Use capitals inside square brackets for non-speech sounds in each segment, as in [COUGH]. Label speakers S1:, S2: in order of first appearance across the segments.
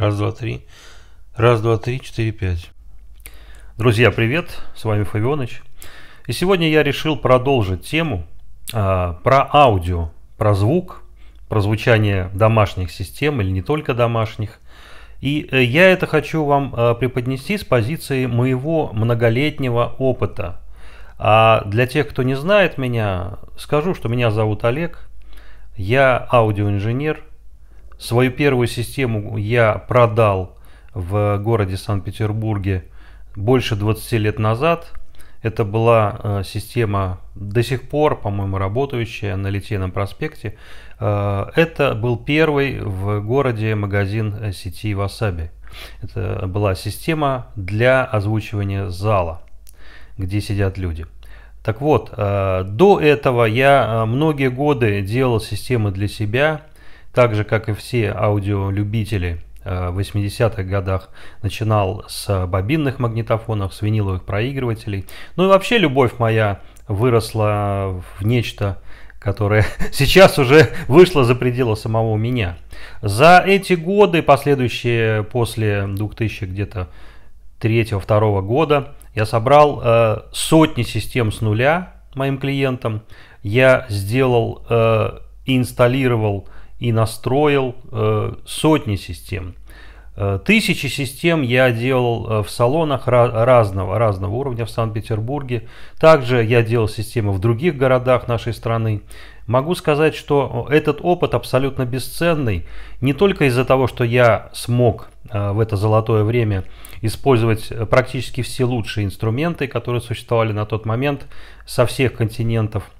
S1: Раз, два, три. Раз, два, три, четыре, пять. Друзья, привет! С вами Фавионыч. И сегодня я решил продолжить тему э, про аудио, про звук, про звучание домашних систем или не только домашних. И э, я это хочу вам э, преподнести с позиции моего многолетнего опыта. А для тех, кто не знает меня, скажу, что меня зовут Олег. Я аудиоинженер, Свою первую систему я продал в городе Санкт-Петербурге больше 20 лет назад. Это была э, система до сих пор, по-моему, работающая на Литейном проспекте. Э, это был первый в городе магазин э, сети Васаби. Это была система для озвучивания зала, где сидят люди. Так вот, до этого я многие годы делал системы для себя – так же, как и все аудиолюбители э, в 80-х годах начинал с бобинных магнитофонов, с виниловых проигрывателей. Ну и вообще любовь моя выросла в нечто, которое [LAUGHS] сейчас уже вышло за пределы самого меня. За эти годы, последующие после 2000 где-то 3-2 года, я собрал э, сотни систем с нуля моим клиентам. Я сделал э, инсталлировал и настроил э, сотни систем. Э, тысячи систем я делал э, в салонах разного, разного уровня в Санкт-Петербурге. Также я делал системы в других городах нашей страны. Могу сказать, что этот опыт абсолютно бесценный. Не только из-за того, что я смог в это золотое время использовать практически все лучшие инструменты, которые существовали на тот момент со всех континентов –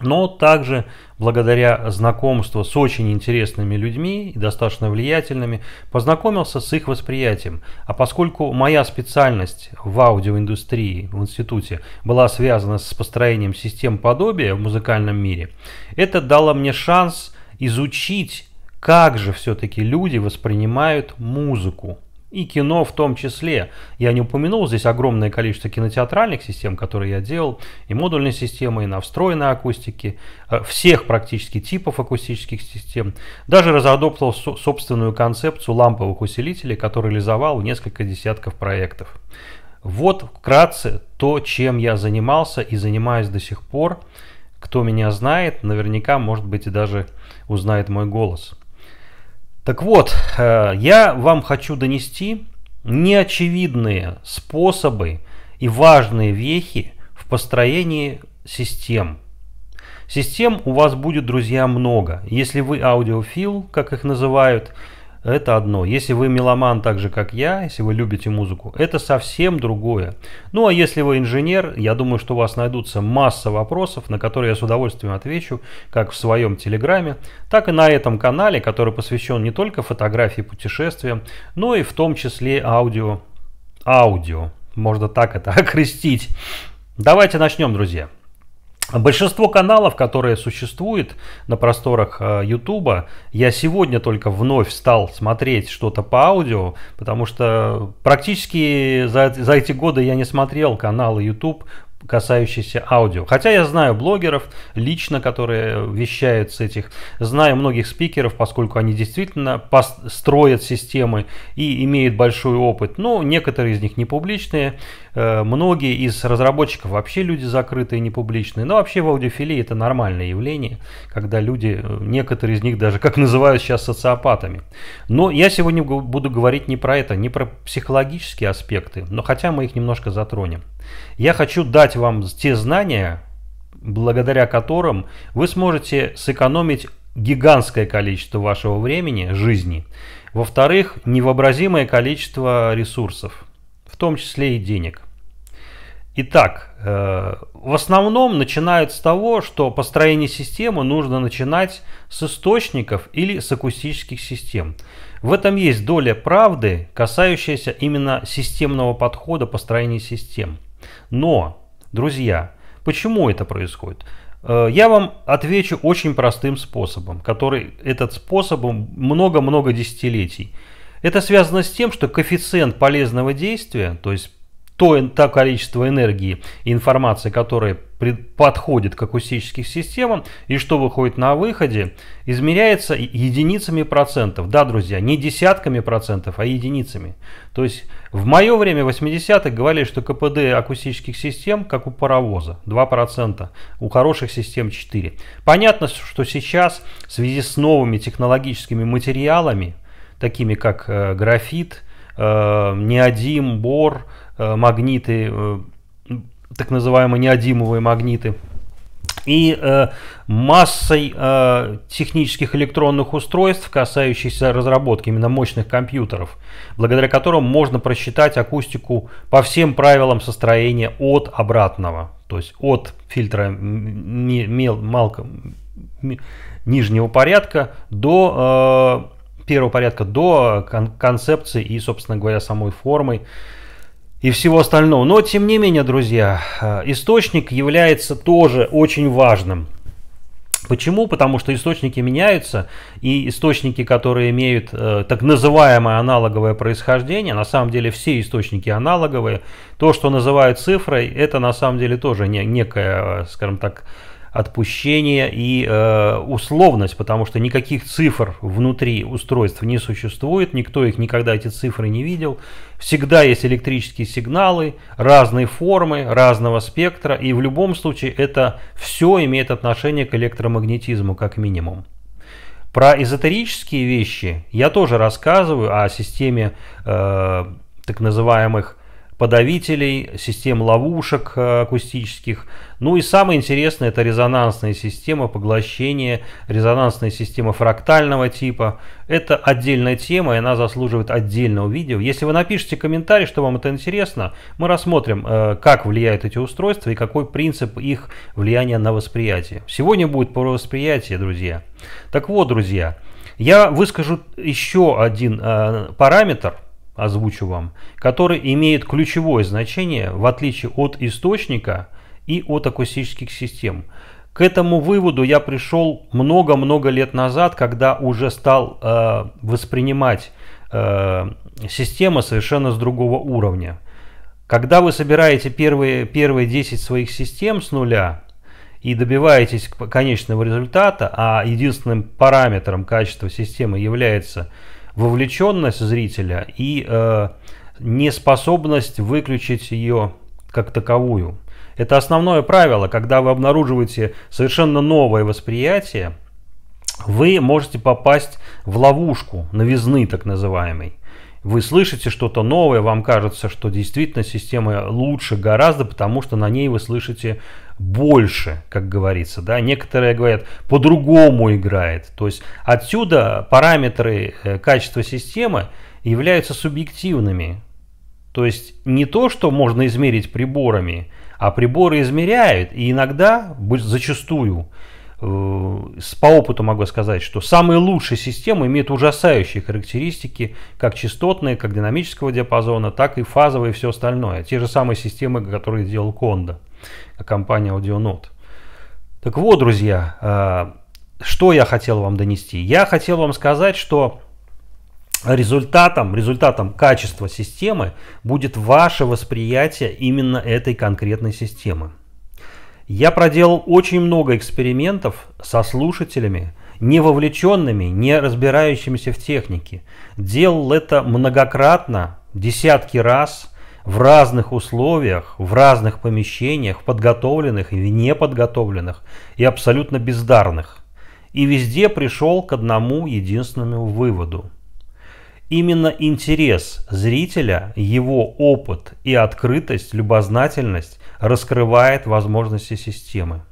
S1: но также благодаря знакомству с очень интересными людьми и достаточно влиятельными познакомился с их восприятием. А поскольку моя специальность в аудиоиндустрии в институте была связана с построением систем подобия в музыкальном мире, это дало мне шанс изучить, как же все-таки люди воспринимают музыку и кино в том числе. Я не упомянул здесь огромное количество кинотеатральных систем, которые я делал, и модульные системы, и на встроенной акустике, э, всех практически типов акустических систем. Даже разадоптал собственную концепцию ламповых усилителей, который реализовал в несколько десятков проектов. Вот вкратце то, чем я занимался и занимаюсь до сих пор. Кто меня знает, наверняка, может быть, и даже узнает мой голос. Так вот, э, я вам хочу донести неочевидные способы и важные вехи в построении систем. Систем у вас будет, друзья, много. Если вы аудиофил, как их называют, это одно. Если вы меломан так же, как я, если вы любите музыку, это совсем другое. Ну а если вы инженер, я думаю, что у вас найдутся масса вопросов, на которые я с удовольствием отвечу, как в своем телеграме, так и на этом канале, который посвящен не только фотографии путешествиям, но и в том числе аудио. Аудио. Можно так это [LAUGHS] окрестить. Давайте начнем, друзья. Большинство каналов, которые существуют на просторах YouTube, э, я сегодня только вновь стал смотреть что-то по аудио, потому что практически за, за эти годы я не смотрел каналы YouTube касающийся аудио. Хотя я знаю блогеров лично, которые вещают с этих, знаю многих спикеров, поскольку они действительно строят системы и имеют большой опыт. Но некоторые из них не публичные, э, многие из разработчиков вообще люди закрытые, не публичные. Но вообще в аудиофилии это нормальное явление, когда люди, э, некоторые из них даже, как называют сейчас, социопатами. Но я сегодня буду говорить не про это, не про психологические аспекты, но хотя мы их немножко затронем. Я хочу дать вам те знания, благодаря которым вы сможете сэкономить гигантское количество вашего времени, жизни. Во-вторых, невообразимое количество ресурсов, в том числе и денег. Итак, э, в основном начинают с того, что построение системы нужно начинать с источников или с акустических систем. В этом есть доля правды, касающаяся именно системного подхода построения систем. Но, друзья, почему это происходит? Э, я вам отвечу очень простым способом, который этот способом много-много десятилетий. Это связано с тем, что коэффициент полезного действия, то есть то, то количество энергии и информации, которая подходит к акустическим системам и что выходит на выходе, измеряется единицами процентов. Да, друзья, не десятками процентов, а единицами. То есть в мое время 80-х говорили, что КПД акустических систем как у паровоза 2%, у хороших систем 4%. Понятно, что сейчас в связи с новыми технологическими материалами, такими как э, графит, э, неодим, бор, Э, магниты, э, так называемые неодимовые магниты, и э, массой э, технических электронных устройств, касающихся разработки именно мощных компьютеров, благодаря которым можно просчитать акустику по всем правилам состроения от обратного, то есть от фильтра ми, мел, малко, ми, нижнего порядка до э, первого порядка до кон концепции и, собственно говоря, самой формы и всего остального. Но, тем не менее, друзья, э, источник является тоже очень важным. Почему? Потому что источники меняются, и источники, которые имеют э, так называемое аналоговое происхождение, на самом деле все источники аналоговые, то, что называют цифрой, это на самом деле тоже не, некая, э, скажем так, отпущение и э, условность, потому что никаких цифр внутри устройств не существует, никто их никогда эти цифры не видел. Всегда есть электрические сигналы, разные формы, разного спектра, и в любом случае это все имеет отношение к электромагнетизму как минимум. Про эзотерические вещи я тоже рассказываю о системе э, так называемых подавителей, систем ловушек э, акустических. Ну и самое интересное это резонансная система поглощения, резонансная система фрактального типа. Это отдельная тема, и она заслуживает отдельного видео. Если вы напишите комментарий, что вам это интересно, мы рассмотрим, э, как влияют эти устройства и какой принцип их влияния на восприятие. Сегодня будет про восприятие, друзья. Так вот, друзья, я выскажу еще один э, параметр – озвучу вам, который имеет ключевое значение в отличие от источника и от акустических систем. К этому выводу я пришел много-много лет назад, когда уже стал э, воспринимать э, системы совершенно с другого уровня. Когда вы собираете первые, первые 10 своих систем с нуля и добиваетесь конечного результата, а единственным параметром качества системы является вовлеченность зрителя и э, неспособность выключить ее как таковую. Это основное правило, когда вы обнаруживаете совершенно новое восприятие, вы можете попасть в ловушку новизны так называемой вы слышите что-то новое, вам кажется, что действительно система лучше гораздо, потому что на ней вы слышите больше, как говорится. Да? Некоторые говорят, по-другому играет. То есть отсюда параметры э, качества системы являются субъективными. То есть не то, что можно измерить приборами, а приборы измеряют, и иногда, зачастую, Э, по опыту могу сказать, что самые лучшие системы имеют ужасающие характеристики, как частотные, как динамического диапазона, так и фазовые и все остальное. Те же самые системы, которые делал Конда, компания Audionote. Так вот, друзья, э, что я хотел вам донести? Я хотел вам сказать, что результатом, результатом качества системы будет ваше восприятие именно этой конкретной системы. Я проделал очень много экспериментов со слушателями, не вовлеченными, не разбирающимися в технике. Делал это многократно, десятки раз, в разных условиях, в разных помещениях, подготовленных и неподготовленных, и абсолютно бездарных. И везде пришел к одному единственному выводу. Именно интерес зрителя, его опыт и открытость, любознательность раскрывает возможности системы.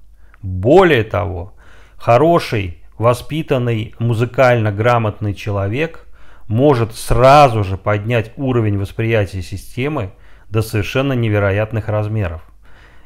S1: Более того, хороший, воспитанный, музыкально грамотный человек может сразу же поднять уровень восприятия системы до совершенно невероятных размеров.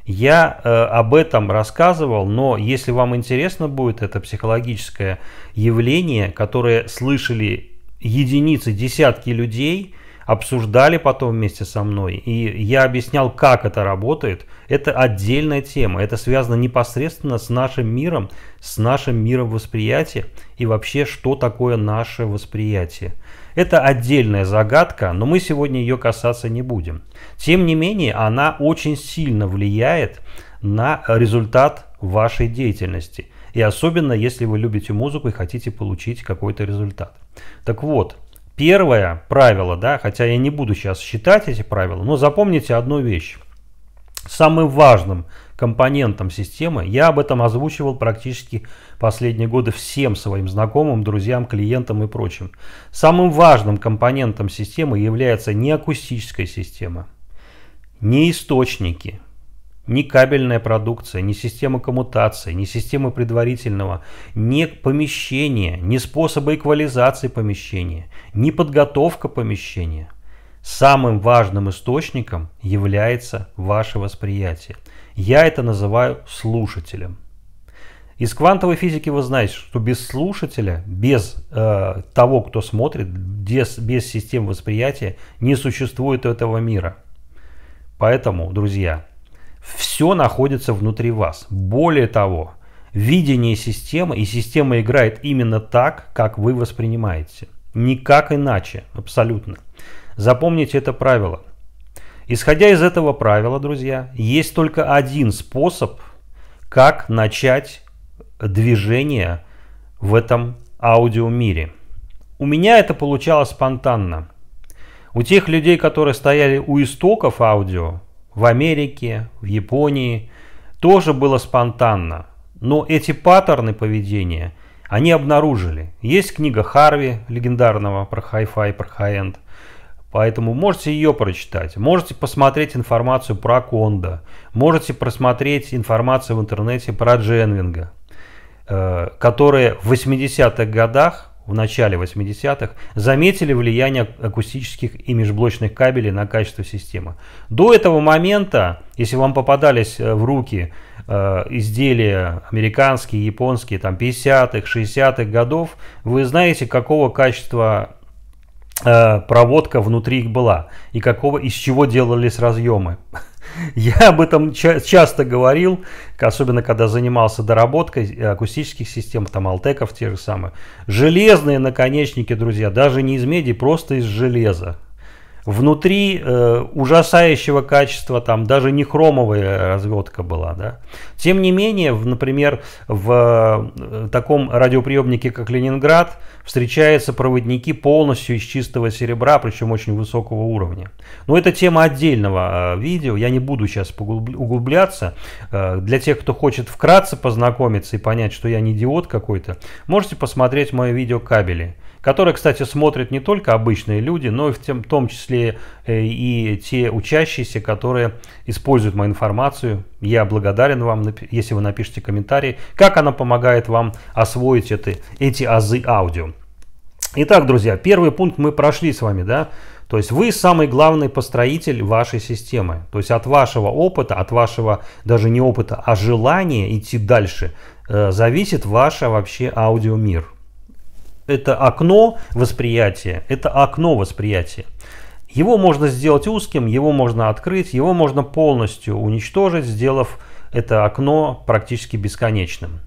S1: Я э, об этом рассказывал, но если вам интересно будет это психологическое явление, которое слышали единицы, десятки людей – обсуждали потом вместе со мной, и я объяснял, как это работает. Это отдельная тема, это связано непосредственно с нашим миром, с нашим миром восприятия и вообще, что такое наше восприятие. Это отдельная загадка, но мы сегодня ее касаться не будем. Тем не менее, она очень сильно влияет на результат вашей деятельности. И особенно, если вы любите музыку и хотите получить какой-то результат. Так вот, первое правило, да, хотя я не буду сейчас считать эти правила, но запомните одну вещь. Самым важным компонентом системы, я об этом озвучивал практически последние годы всем своим знакомым, друзьям, клиентам и прочим. Самым важным компонентом системы является не акустическая система, не источники, ни кабельная продукция, ни система коммутации, ни система предварительного, ни помещение, ни способы эквализации помещения, ни подготовка помещения. Самым важным источником является ваше восприятие. Я это называю слушателем. Из квантовой физики вы знаете, что без слушателя, без э, того, кто смотрит, без, без систем восприятия не существует этого мира. Поэтому, друзья, все находится внутри вас. Более того, видение системы, и система играет именно так, как вы воспринимаете. Никак иначе, абсолютно. Запомните это правило. Исходя из этого правила, друзья, есть только один способ, как начать движение в этом аудиомире. У меня это получалось спонтанно. У тех людей, которые стояли у истоков аудио, в Америке, в Японии, тоже было спонтанно. Но эти паттерны поведения они обнаружили. Есть книга Харви, легендарного про хай-фай, про хай-энд. Поэтому можете ее прочитать, можете посмотреть информацию про Конда, можете просмотреть информацию в интернете про Дженвинга, э, которые в 80-х годах в начале 80-х заметили влияние акустических и межблочных кабелей на качество системы. До этого момента, если вам попадались э, в руки э, изделия американские, японские, там 50-х, 60-х годов, вы знаете, какого качества э, проводка внутри их была и какого, из чего делались разъемы. Я об этом ча- часто говорил, особенно когда занимался доработкой акустических систем, там алтеков те же самые. Железные наконечники, друзья, даже не из меди, просто из железа. Внутри э, ужасающего качества, там даже не хромовая разведка была. Да? Тем не менее, в, например, в э, таком радиоприемнике, как Ленинград, встречаются проводники полностью из чистого серебра, причем очень высокого уровня. Но это тема отдельного э, видео, я не буду сейчас углубляться. Э, для тех, кто хочет вкратце познакомиться и понять, что я не идиот какой-то, можете посмотреть мое видео «Кабели» которые, кстати, смотрят не только обычные люди, но и в, тем, том числе э, и те учащиеся, которые используют мою информацию. Я благодарен вам, если вы напишите комментарий, как она помогает вам освоить это, эти азы аудио. Итак, друзья, первый пункт мы прошли с вами, да? То есть вы самый главный построитель вашей системы. То есть от вашего опыта, от вашего даже не опыта, а желания идти дальше, э, зависит ваш вообще аудиомир это окно восприятия, это окно восприятия. Его можно сделать узким, его можно открыть, его можно полностью уничтожить, сделав это окно практически бесконечным.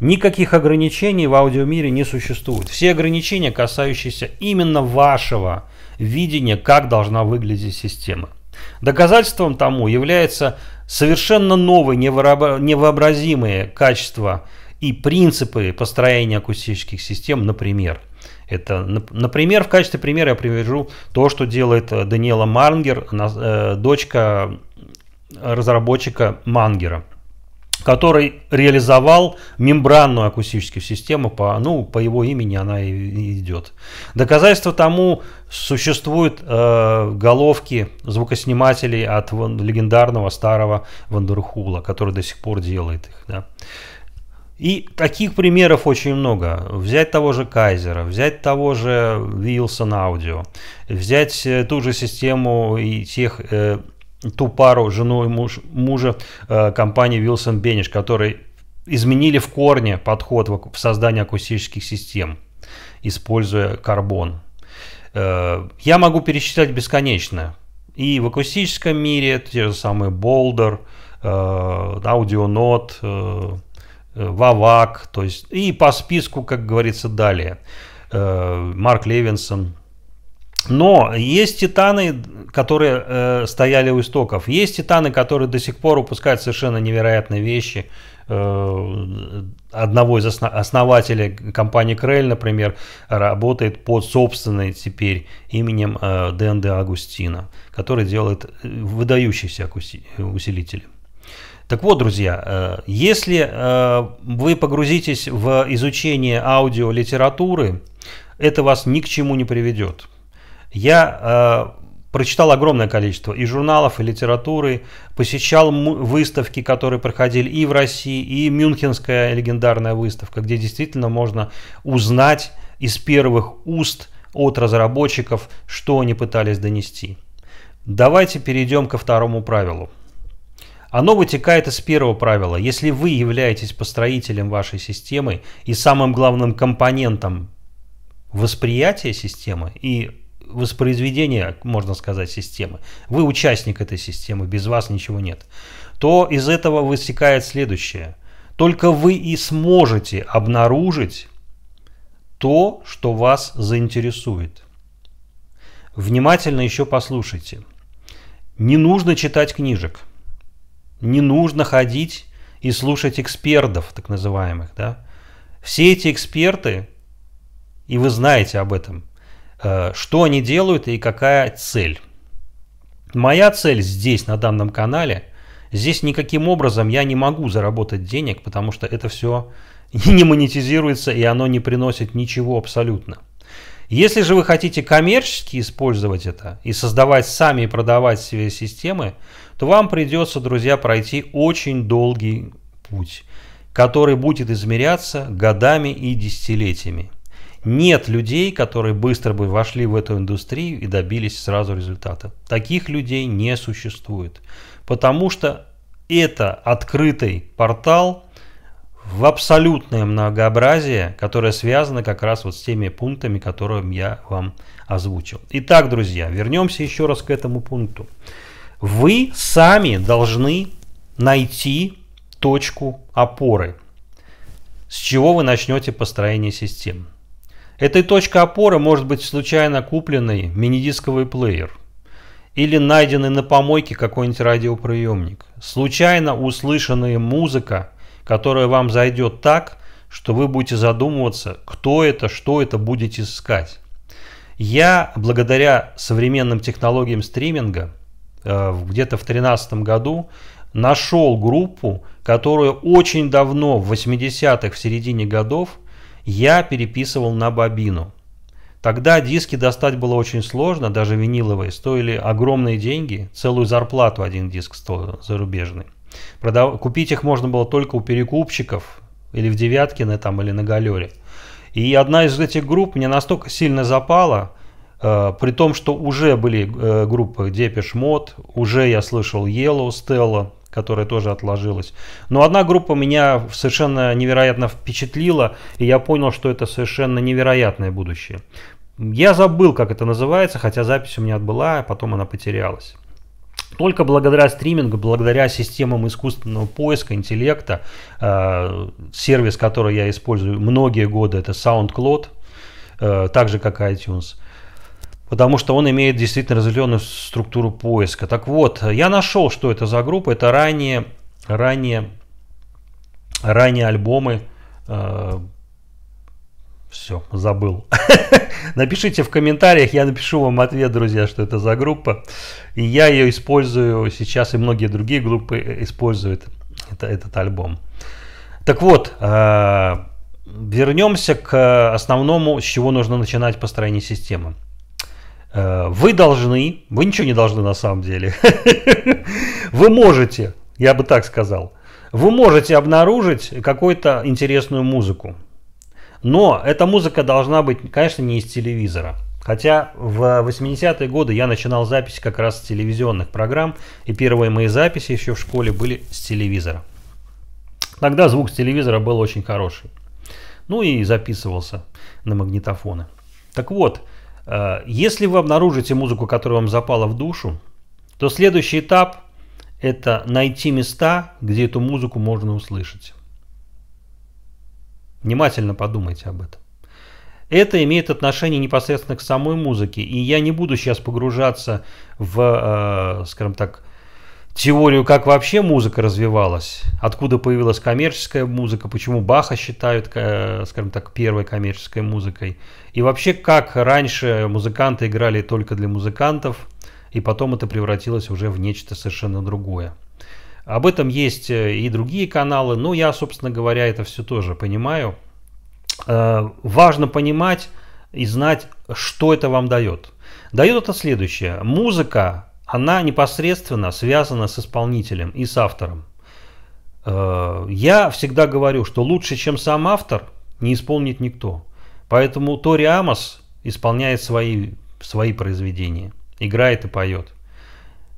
S1: Никаких ограничений в аудиомире не существует. Все ограничения, касающиеся именно вашего видения, как должна выглядеть система. Доказательством тому является совершенно новые невообразимые качества и принципы построения акустических систем, например. Это, например, в качестве примера я привяжу то, что делает э, Даниэла Мангер, э, дочка разработчика Мангера, который реализовал мембранную акустическую систему, по, ну, по его имени она и идет. Доказательство тому существуют э, головки звукоснимателей от легендарного старого Вандерхула, который до сих пор делает их. Да. И таких примеров очень много. Взять того же Кайзера, взять того же Wilson Audio, взять э, ту же систему и тех, э, ту пару, жену и муж, мужа э, компании Wilson Benish, которые изменили в корне подход в, в создании акустических систем, используя карбон. Э, я могу пересчитать бесконечно. И в акустическом мире те же самые Boulder, э, Audionaut, э, Э, Вавак, то есть и по списку, как говорится, далее. Э, Марк Левинсон. Но есть титаны, которые э, стояли у истоков. Есть титаны, которые до сих пор упускают совершенно невероятные вещи. Э, одного из основателей компании Крель, например, работает под собственной теперь именем э, Агустина, который делает выдающиеся усилители. Так вот, друзья, э, если э, вы погрузитесь в изучение аудиолитературы, это вас ни к чему не приведет. Я э, прочитал огромное количество и журналов, и литературы, посещал выставки, которые проходили и в России, и Мюнхенская легендарная выставка, где действительно можно узнать из первых уст от разработчиков, что они пытались донести. Давайте перейдем ко второму правилу. Оно вытекает из первого правила. Если вы являетесь построителем вашей системы и самым главным компонентом восприятия системы и воспроизведения, можно сказать, системы, вы участник этой системы, без вас ничего нет, то из этого вытекает следующее. Только вы и сможете обнаружить то, что вас заинтересует. Внимательно еще послушайте. Не нужно читать книжек – не нужно ходить и слушать экспертов, так называемых, да. Все эти эксперты, и вы знаете об этом, э, что они делают и какая цель. Моя цель здесь, на данном канале, здесь никаким образом я не могу заработать денег, потому что это все [LAUGHS] не монетизируется и оно не приносит ничего абсолютно. Если же вы хотите коммерчески использовать это и создавать сами и продавать себе системы, то вам придется, друзья, пройти очень долгий путь, который будет измеряться годами и десятилетиями. Нет людей, которые быстро бы вошли в эту индустрию и добились сразу результата. Таких людей не существует, потому что это открытый портал в абсолютное многообразие, которое связано как раз вот с теми пунктами, которые я вам озвучил. Итак, друзья, вернемся еще раз к этому пункту. Вы сами должны найти точку опоры, с чего вы начнете построение систем. Этой точкой опоры может быть случайно купленный мини-дисковый плеер или найденный на помойке какой-нибудь радиоприемник. Случайно услышанная музыка, которая вам зайдет так, что вы будете задумываться, кто это, что это будете искать. Я, благодаря современным технологиям стриминга, Э, где-то в 2013 году нашел группу, которую очень давно, в 80-х, в середине годов, я переписывал на бобину. Тогда диски достать было очень сложно, даже виниловые, стоили огромные деньги, целую зарплату один диск стоил зарубежный. Продав... Купить их можно было только у перекупщиков, или в Девяткино там, или на Галере. И одна из этих групп мне настолько сильно запала, Э, при том, что уже были э, группы Depeche Мод, уже я слышал Yellow Stella, которая тоже отложилась. Но одна группа меня совершенно невероятно впечатлила, и я понял, что это совершенно невероятное будущее. Я забыл, как это называется, хотя запись у меня была, а потом она потерялась. Только благодаря стримингу, благодаря системам искусственного поиска, интеллекта, э, сервис, который я использую многие годы, это SoundCloud, э, так же как iTunes – потому что он имеет действительно разделенную структуру поиска. Так вот, я нашел, что это за группа. Это ранее, ранее, ранее альбомы. Э, все, забыл. [LAUGHS] Напишите в комментариях, я напишу вам ответ, друзья, что это за группа. И я ее использую сейчас, и многие другие группы э, используют это, этот альбом. Так вот, э, вернемся к основному, с чего нужно начинать построение системы. Э, вы должны, вы ничего не должны на самом деле. [LAUGHS] Вы можете, я бы так сказал, вы можете обнаружить какую-то интересную музыку. Но эта музыка должна быть, конечно, не из телевизора. Хотя в 80-е годы я начинал записи как раз с телевизионных программ, и первые мои записи еще в школе были с телевизора. Тогда звук с телевизора был очень хороший. Ну и записывался на магнитофоны. Так вот, Э, если вы обнаружите музыку, которая вам запала в душу, то следующий этап – это найти места, где эту музыку можно услышать. Внимательно подумайте об этом. Это имеет отношение непосредственно к самой музыке, и я не буду сейчас погружаться в, э, скажем так, теорию, как вообще музыка развивалась, откуда появилась коммерческая музыка, почему Баха считают, э, скажем так, первой коммерческой музыкой, и вообще как раньше музыканты играли только для музыкантов, и потом это превратилось уже в нечто совершенно другое. Об этом есть э, и другие каналы, но я, собственно говоря, это все тоже понимаю. Э, важно понимать и знать, что это вам дает. Дает это следующее. Музыка она непосредственно связана с исполнителем и с автором. Э, я всегда говорю, что лучше, чем сам автор, не исполнит никто. Поэтому Тори Амос исполняет свои, свои произведения, играет и поет.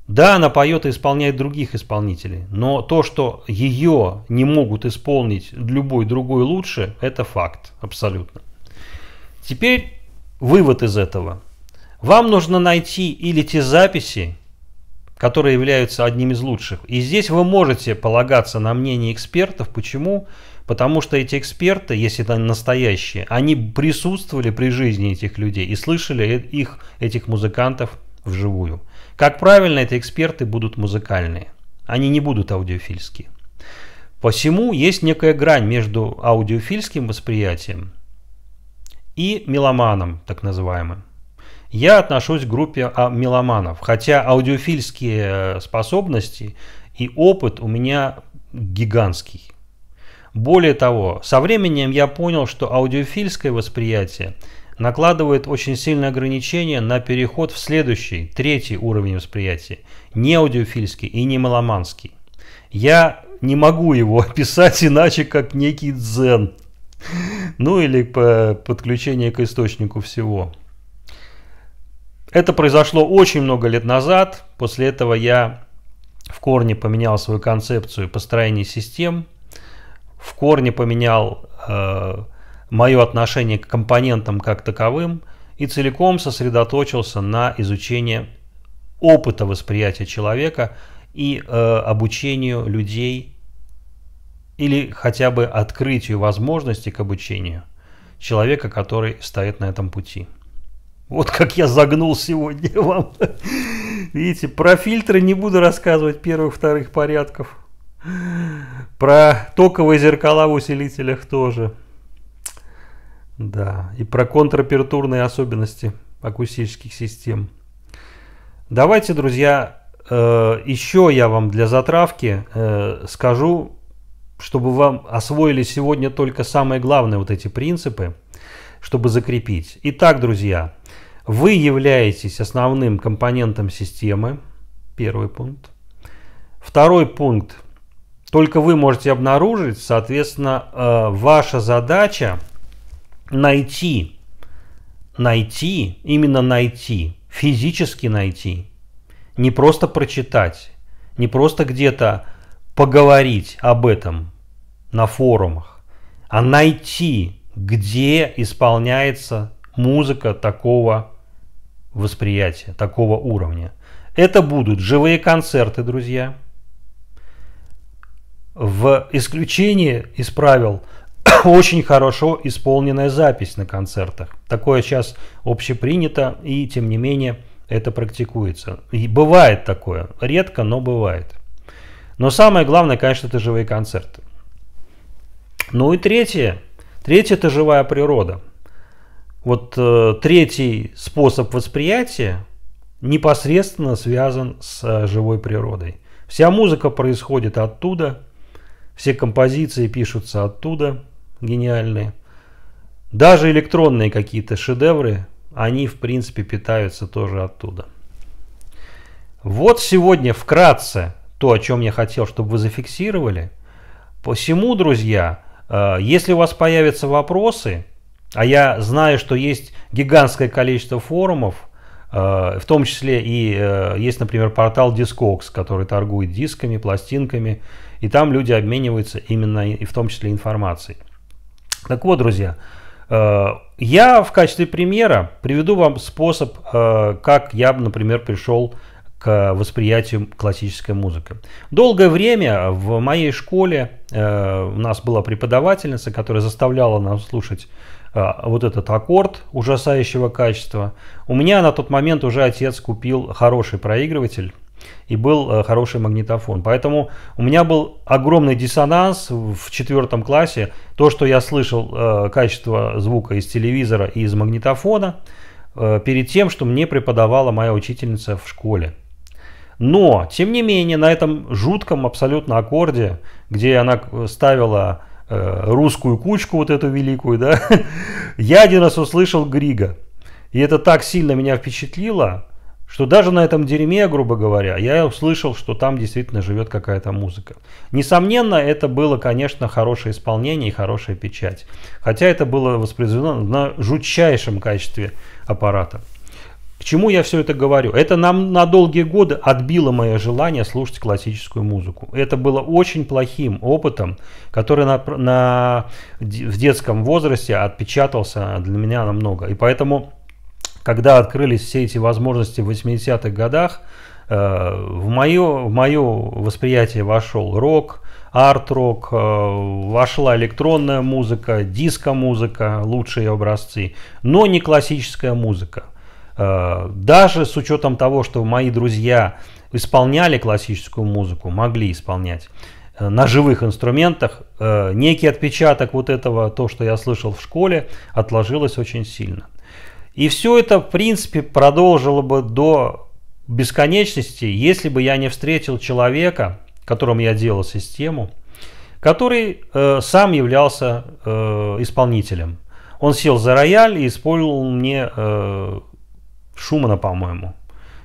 S1: Да, она поет и исполняет других исполнителей, но то, что ее не могут исполнить любой другой лучше, это факт абсолютно. Теперь вывод из этого. Вам нужно найти или те записи, которые являются одним из лучших. И здесь вы можете полагаться на мнение экспертов. Почему? Потому что эти эксперты, если это настоящие, они присутствовали при жизни этих людей и слышали э, их, этих музыкантов вживую. Как правильно, эти эксперты будут музыкальные. Они не будут аудиофильские. Посему есть некая грань между аудиофильским восприятием и меломаном, так называемым. Я отношусь к группе а, меломанов, хотя аудиофильские э, способности и опыт у меня гигантский. Более того, со временем я понял, что аудиофильское восприятие накладывает очень сильное ограничение на переход в следующий, третий уровень восприятия, не аудиофильский и не маломанский. Я не могу его [LAUGHS] описать иначе, как некий дзен, ну или по э, подключение к источнику всего. Это произошло очень много лет назад. После этого я в корне поменял свою концепцию построения систем, в корне поменял э, мое отношение к компонентам как таковым и целиком сосредоточился на изучении опыта восприятия человека и э, обучению людей или хотя бы открытию возможности к обучению человека, который стоит на этом пути. Вот как я загнул сегодня [LAUGHS] вам. Видите, про фильтры не буду рассказывать первых, вторых порядков. Про токовые зеркала в усилителях тоже. Да, и про контрапертурные особенности акустических систем. Давайте, друзья, э, еще я вам для затравки э, скажу, чтобы вам освоили сегодня только самые главные вот эти принципы, чтобы закрепить. Итак, друзья, вы являетесь основным компонентом системы. Первый пункт. Второй пункт. Только вы можете обнаружить, соответственно, э, ваша задача найти, найти, именно найти, физически найти, не просто прочитать, не просто где-то поговорить об этом на форумах, а найти, где исполняется музыка такого восприятия такого уровня. Это будут живые концерты, друзья. В исключении из правил [COUGHS] очень хорошо исполненная запись на концертах. Такое сейчас общепринято, и тем не менее это практикуется. И бывает такое, редко, но бывает. Но самое главное, конечно, это живые концерты. Ну и третье. Третье – это живая природа. Вот э, третий способ восприятия непосредственно связан с э, живой природой. Вся музыка происходит оттуда, все композиции пишутся оттуда, гениальные. Даже электронные какие-то шедевры, они в принципе питаются тоже оттуда. Вот сегодня вкратце то, о чем я хотел, чтобы вы зафиксировали. Посему, друзья, э, если у вас появятся вопросы, а я знаю, что есть гигантское количество форумов, э, в том числе и э, есть, например, портал Discogs, который торгует дисками, пластинками, и там люди обмениваются именно и в том числе информацией. Так вот, друзья, э, я в качестве примера приведу вам способ, как я, например, пришел к восприятию классической музыки. Долгое время в моей школе у нас была преподавательница, которая заставляла нас слушать Э, вот этот аккорд ужасающего качества. У меня на тот момент уже отец купил хороший проигрыватель и был э, хороший магнитофон. Поэтому у меня был огромный диссонанс в четвертом классе. То, что я слышал э, качество звука из телевизора и из магнитофона, перед тем, что мне преподавала моя учительница в школе. Но, тем не менее, на этом жутком абсолютно аккорде, где она ставила Э, русскую кучку вот эту великую, да, [LAUGHS] я один раз услышал Грига. И это так сильно меня впечатлило, что даже на этом дерьме, грубо говоря, я услышал, что там действительно живет какая-то музыка. Несомненно, это было, конечно, хорошее исполнение и хорошая печать. Хотя это было воспроизведено на жутчайшем качестве аппарата. К чему я все это говорю? Это нам на долгие годы отбило мое желание слушать классическую музыку. Это было очень плохим опытом, который на, на, в детском возрасте отпечатался для меня намного. И поэтому, когда открылись все эти возможности в 80-х годах, э, в мое, в мое восприятие вошел рок, арт-рок, э, вошла электронная музыка, диско-музыка, лучшие образцы, но не классическая музыка. Э, даже с учетом того, что мои друзья исполняли классическую музыку, могли исполнять э, на живых инструментах, э, некий отпечаток вот этого, то, что я слышал в школе, отложилось очень сильно. И все это, в принципе, продолжило бы до бесконечности, если бы я не встретил человека, которому я делал систему, который э, сам являлся э, исполнителем. Он сел за рояль и исполнил мне э, Шумана, по-моему.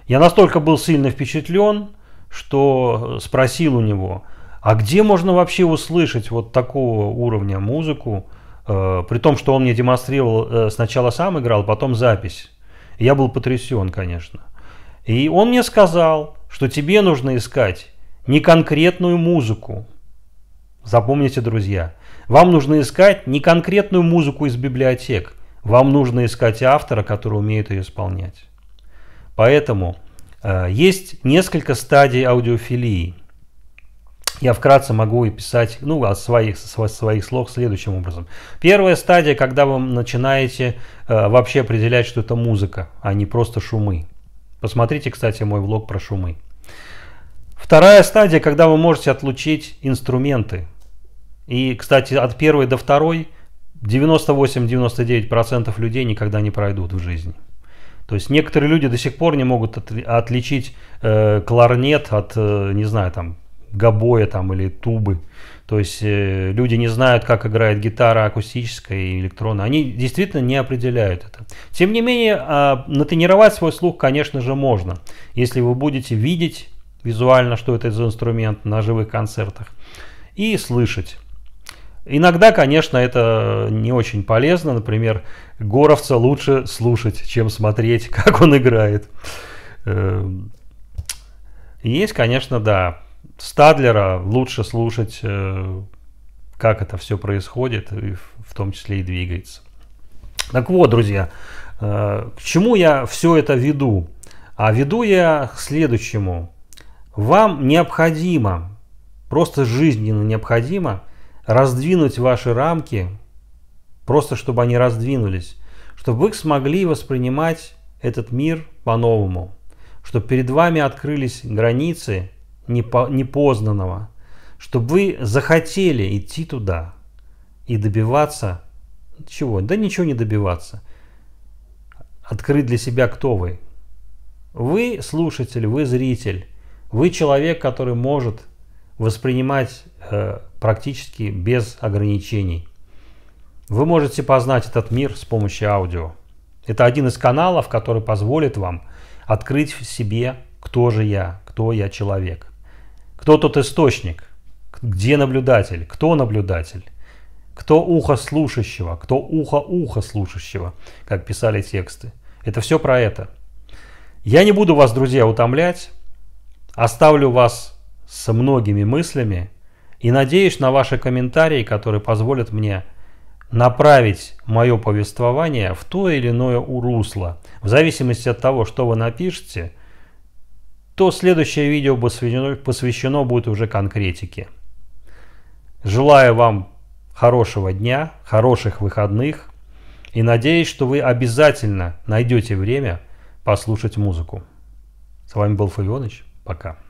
S1: Я настолько был сильно впечатлен, что спросил у него, а где можно вообще услышать вот такого уровня музыку, э, при том, что он мне демонстрировал, э, сначала сам играл, потом запись. Я был потрясен, конечно. И он мне сказал, что тебе нужно искать не конкретную музыку. Запомните, друзья, вам нужно искать не конкретную музыку из библиотек, вам нужно искать автора, который умеет ее исполнять. Поэтому э, есть несколько стадий аудиофилии. Я вкратце могу и писать, ну, от своих, своих слов следующим образом. Первая стадия, когда вы начинаете э, вообще определять, что это музыка, а не просто шумы. Посмотрите, кстати, мой влог про шумы. Вторая стадия, когда вы можете отлучить инструменты. И, кстати, от первой до второй 98-99% людей никогда не пройдут в жизни. То есть некоторые люди до сих пор не могут от, отличить э, кларнет от, э, не знаю, там, гобоя там, или тубы. То есть э, люди не знают, как играет гитара акустическая и электронная. Они действительно не определяют это. Тем не менее, э, натренировать свой слух, конечно же, можно. Если вы будете видеть визуально, что это за инструмент на живых концертах, и слышать. Иногда, конечно, это не очень полезно. Например, Горовца лучше слушать, чем смотреть, [LAUGHS] как он играет. Эм, есть, конечно, да. Стадлера лучше слушать, э, как это все происходит, и в том числе и двигается. Так вот, друзья, э, к чему я все это веду? А веду я к следующему. Вам необходимо, просто жизненно необходимо – раздвинуть ваши рамки, просто чтобы они раздвинулись, чтобы вы смогли воспринимать этот мир по-новому, чтобы перед вами открылись границы непознанного, чтобы вы захотели идти туда и добиваться чего? Да ничего не добиваться. Открыть для себя, кто вы. Вы слушатель, вы зритель, вы человек, который может воспринимать э, практически без ограничений. Вы можете познать этот мир с помощью аудио. Это один из каналов, который позволит вам открыть в себе, кто же я, кто я человек, кто тот источник, где наблюдатель, кто наблюдатель, кто ухо слушающего, кто ухо ухо слушающего, как писали тексты. Это все про это. Я не буду вас, друзья, утомлять. Оставлю вас со многими мыслями, и надеюсь на ваши комментарии, которые позволят мне направить мое повествование в то или иное русло. В зависимости от того, что вы напишете, то следующее видео посвящено, посвящено будет уже конкретике. Желаю вам хорошего дня, хороших выходных и надеюсь, что вы обязательно найдете время послушать музыку. С вами был Фавионыч. Пока.